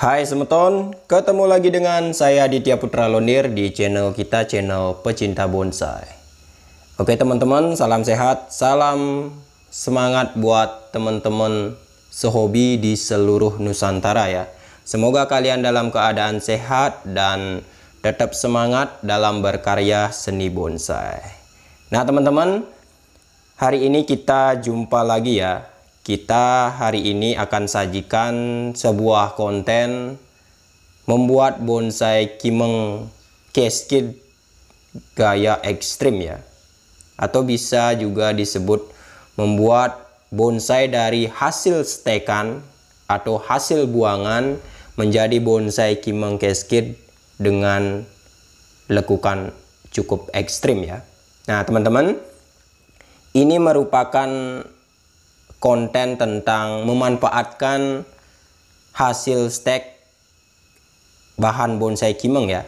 Hai semeton, ketemu lagi dengan saya Ditya Putra Lonir di channel kita, channel Pecinta Bonsai. Oke teman-teman, salam sehat, salam semangat buat teman-teman sehobi di seluruh Nusantara ya. Semoga kalian dalam keadaan sehat dan tetap semangat dalam berkarya seni bonsai. Nah teman-teman, hari ini kita jumpa lagi ya kita hari ini akan sajikan sebuah konten membuat bonsai kimeng keskid gaya ekstrim ya atau bisa juga disebut membuat bonsai dari hasil stekan atau hasil buangan menjadi bonsai kimeng keskid dengan lekukan cukup ekstrim ya nah teman-teman ini merupakan konten tentang memanfaatkan hasil stek bahan bonsai kimeng ya.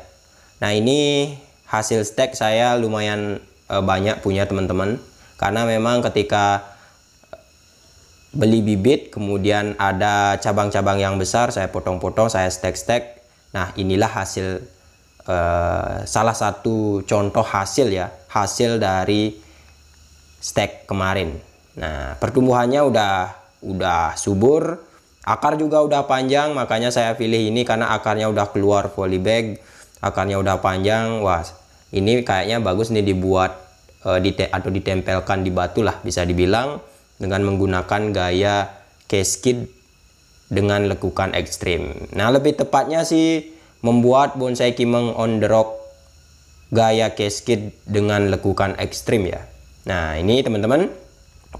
Nah ini hasil stek saya lumayan eh, banyak punya teman-teman karena memang ketika eh, beli bibit kemudian ada cabang-cabang yang besar saya potong-potong saya stek-stek nah inilah hasil eh, salah satu contoh hasil ya hasil dari stek kemarin Nah, pertumbuhannya udah udah subur, akar juga udah panjang, makanya saya pilih ini karena akarnya udah keluar polybag, akarnya udah panjang. Wah, ini kayaknya bagus nih dibuat e, dite atau ditempelkan di batu lah bisa dibilang dengan menggunakan gaya cascade dengan lekukan ekstrim. Nah, lebih tepatnya sih membuat bonsai kimeng on the rock gaya cascade dengan lekukan ekstrim ya. Nah, ini teman-teman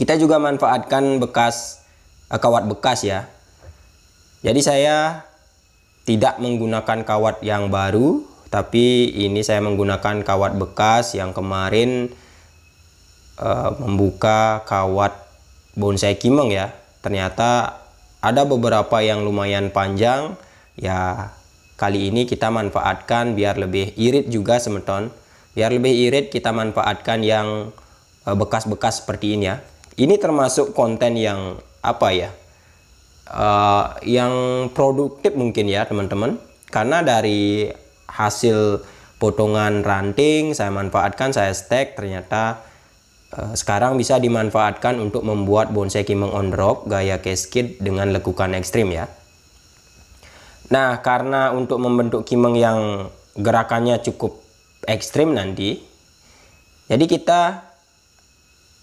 kita juga manfaatkan bekas eh, kawat bekas ya jadi saya tidak menggunakan kawat yang baru tapi ini saya menggunakan kawat bekas yang kemarin eh, membuka kawat bonsai kimeng ya ternyata ada beberapa yang lumayan panjang ya kali ini kita manfaatkan biar lebih irit juga semeton biar lebih irit kita manfaatkan yang eh, bekas-bekas seperti ini ya ini termasuk konten yang apa ya uh, yang produktif mungkin ya teman-teman karena dari hasil potongan ranting saya manfaatkan saya stek ternyata uh, sekarang bisa dimanfaatkan untuk membuat bonsai kimeng on rock gaya cascade dengan lekukan ekstrim ya nah karena untuk membentuk kimeng yang gerakannya cukup ekstrim nanti jadi kita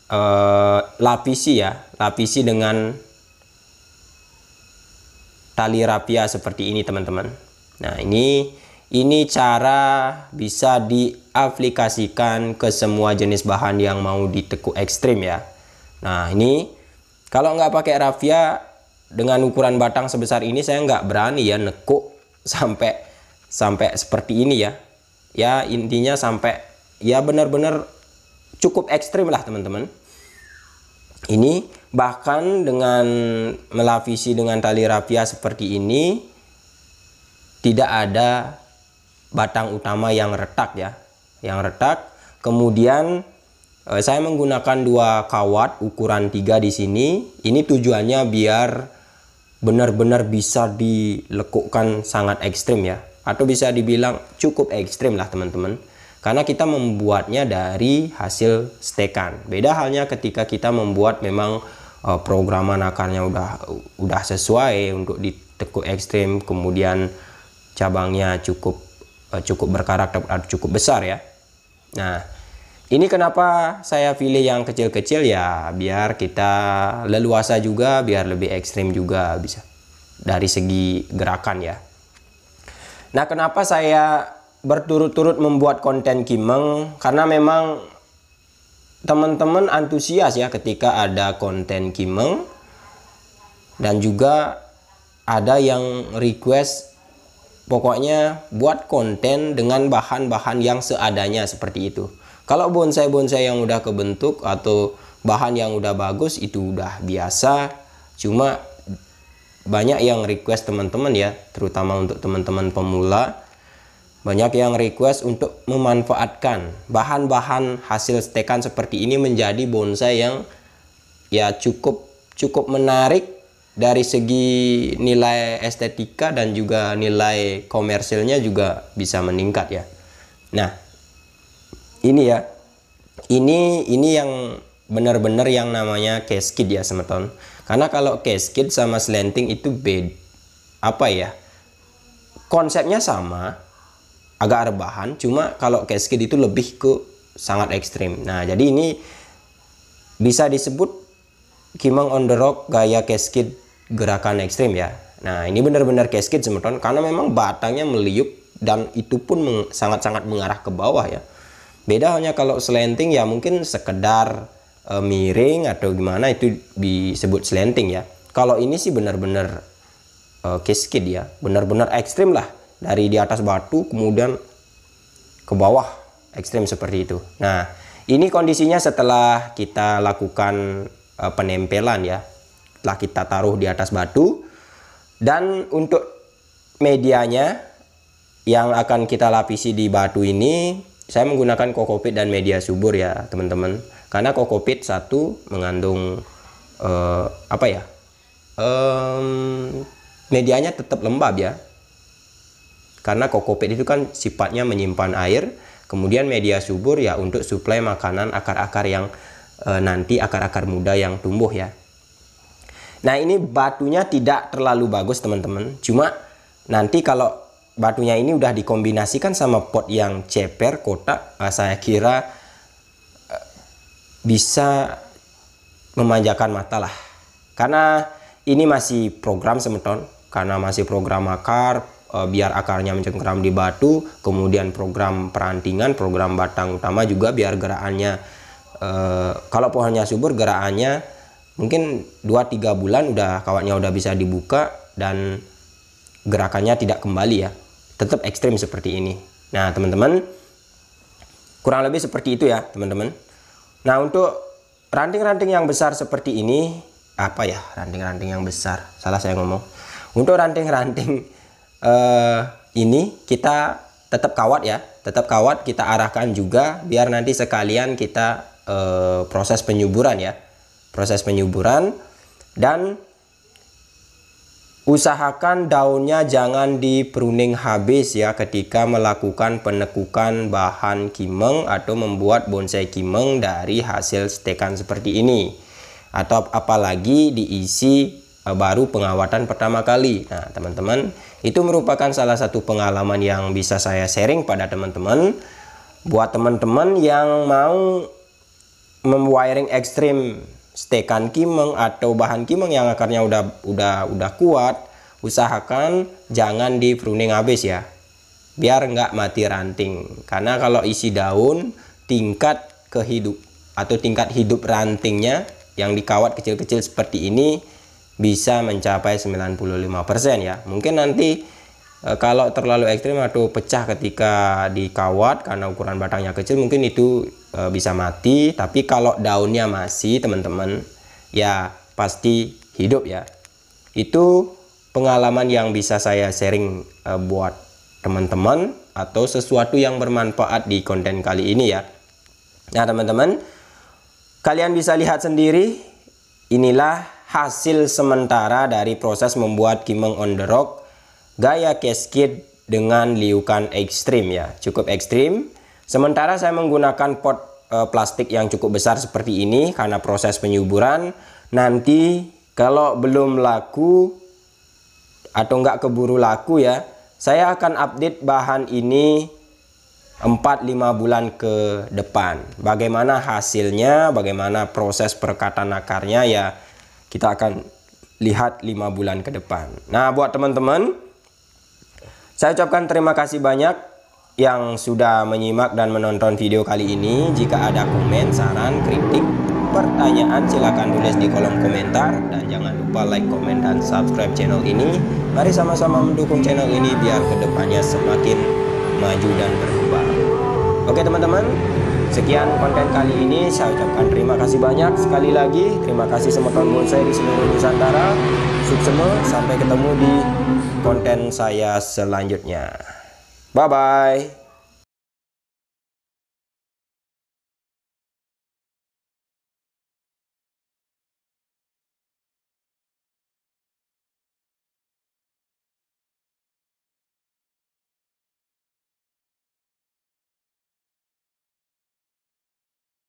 Eh, lapisi ya lapisi dengan tali rapia seperti ini teman-teman nah ini ini cara bisa diaplikasikan ke semua jenis bahan yang mau ditekuk ekstrim ya nah ini kalau nggak pakai rafia dengan ukuran batang sebesar ini saya nggak berani ya nekuk sampai sampai seperti ini ya ya intinya sampai ya benar-benar cukup ekstrim lah teman-teman ini bahkan dengan melapisi dengan tali rafia seperti ini tidak ada batang utama yang retak ya yang retak kemudian eh, saya menggunakan dua kawat ukuran tiga di sini ini tujuannya biar benar-benar bisa dilekukkan sangat ekstrim ya atau bisa dibilang cukup ekstrim lah teman-teman karena kita membuatnya dari hasil stekan. Beda halnya ketika kita membuat memang uh, eh, programan akarnya udah udah sesuai untuk ditekuk ekstrim, kemudian cabangnya cukup uh, cukup berkarakter eh, cukup besar ya. Nah, ini kenapa saya pilih yang kecil-kecil ya, biar kita leluasa juga, biar lebih ekstrim juga bisa dari segi gerakan ya. Nah, kenapa saya berturut-turut membuat konten Kimeng karena memang teman-teman antusias ya ketika ada konten Kimeng dan juga ada yang request pokoknya buat konten dengan bahan-bahan yang seadanya seperti itu. Kalau bonsai-bonsai yang udah kebentuk atau bahan yang udah bagus itu udah biasa cuma banyak yang request teman-teman ya terutama untuk teman-teman pemula banyak yang request untuk memanfaatkan bahan-bahan hasil stekan seperti ini menjadi bonsai yang ya cukup cukup menarik dari segi nilai estetika dan juga nilai komersilnya juga bisa meningkat ya. Nah, ini ya. Ini ini yang benar-benar yang namanya cascade ya, semeton. Karena kalau cascade sama slanting itu beda apa ya? Konsepnya sama, agak rebahan cuma kalau cascade itu lebih ke sangat ekstrim nah jadi ini bisa disebut Kimang on the rock gaya cascade gerakan ekstrim ya nah ini benar-benar cascade semeton karena memang batangnya meliuk dan itu pun sangat-sangat meng mengarah ke bawah ya beda hanya kalau slanting ya mungkin sekedar e, miring atau gimana itu disebut slanting ya kalau ini sih benar-benar e, cascade ya benar-benar ekstrim lah dari di atas batu kemudian ke bawah ekstrim seperti itu. Nah ini kondisinya setelah kita lakukan uh, penempelan ya, setelah kita taruh di atas batu dan untuk medianya yang akan kita lapisi di batu ini saya menggunakan kokopit dan media subur ya teman-teman karena kokopit satu mengandung uh, apa ya um, medianya tetap lembab ya karena kokopit itu kan sifatnya menyimpan air, kemudian media subur ya untuk suplai makanan akar-akar yang e, nanti akar-akar muda yang tumbuh ya. Nah, ini batunya tidak terlalu bagus, teman-teman. Cuma nanti kalau batunya ini udah dikombinasikan sama pot yang ceper kotak, ah, saya kira eh, bisa memanjakan mata lah. Karena ini masih program semeton, karena masih program akar, Eh, biar akarnya mencengkeram di batu, kemudian program perantingan, program batang utama juga biar gerakannya, e, kalau pohonnya subur gerakannya mungkin 2-3 bulan udah kawatnya udah bisa dibuka dan gerakannya tidak kembali ya. Tetap ekstrim seperti ini. Nah, teman-teman kurang lebih seperti itu ya, teman-teman. Nah, untuk ranting-ranting yang besar seperti ini apa ya ranting-ranting yang besar salah saya ngomong untuk ranting-ranting uh, ini kita tetap kawat ya tetap kawat kita arahkan juga biar nanti sekalian kita uh, proses penyuburan ya proses penyuburan dan usahakan daunnya jangan di pruning habis ya ketika melakukan penekukan bahan kimeng atau membuat bonsai kimeng dari hasil stekan seperti ini atau apalagi diisi Eh, baru pengawatan pertama kali. Nah, teman-teman, itu merupakan salah satu pengalaman yang bisa saya sharing pada teman-teman. Buat teman-teman yang mau memwiring ekstrim stekan kimeng atau bahan kimeng yang akarnya udah udah udah kuat, usahakan jangan di pruning habis ya. Biar nggak mati ranting. Karena kalau isi daun, tingkat kehidup atau tingkat hidup rantingnya yang dikawat kecil-kecil seperti ini bisa mencapai 95% ya mungkin nanti e, kalau terlalu ekstrim atau pecah ketika dikawat karena ukuran batangnya kecil mungkin itu e, bisa mati tapi kalau daunnya masih teman-teman ya pasti hidup ya itu pengalaman yang bisa saya sharing e, buat teman-teman atau sesuatu yang bermanfaat di konten kali ini ya nah teman-teman kalian bisa lihat sendiri inilah hasil sementara dari proses membuat kimeng on the rock gaya cascade dengan liukan ekstrim ya cukup ekstrim sementara saya menggunakan pot e, plastik yang cukup besar seperti ini karena proses penyuburan nanti kalau belum laku atau nggak keburu laku ya saya akan update bahan ini 4-5 bulan ke depan bagaimana hasilnya bagaimana proses perkataan akarnya ya kita akan lihat 5 bulan ke depan. Nah, buat teman-teman, saya ucapkan terima kasih banyak yang sudah menyimak dan menonton video kali ini. Jika ada komen, saran, kritik, pertanyaan silakan tulis di kolom komentar dan jangan lupa like, komen dan subscribe channel ini. Mari sama-sama mendukung channel ini biar kedepannya semakin maju dan berkembang. Oke teman-teman, Sekian konten kali ini, saya ucapkan terima kasih banyak sekali lagi. Terima kasih semua kawan saya di seluruh Nusantara. sukses sampai ketemu di konten saya selanjutnya. Bye-bye.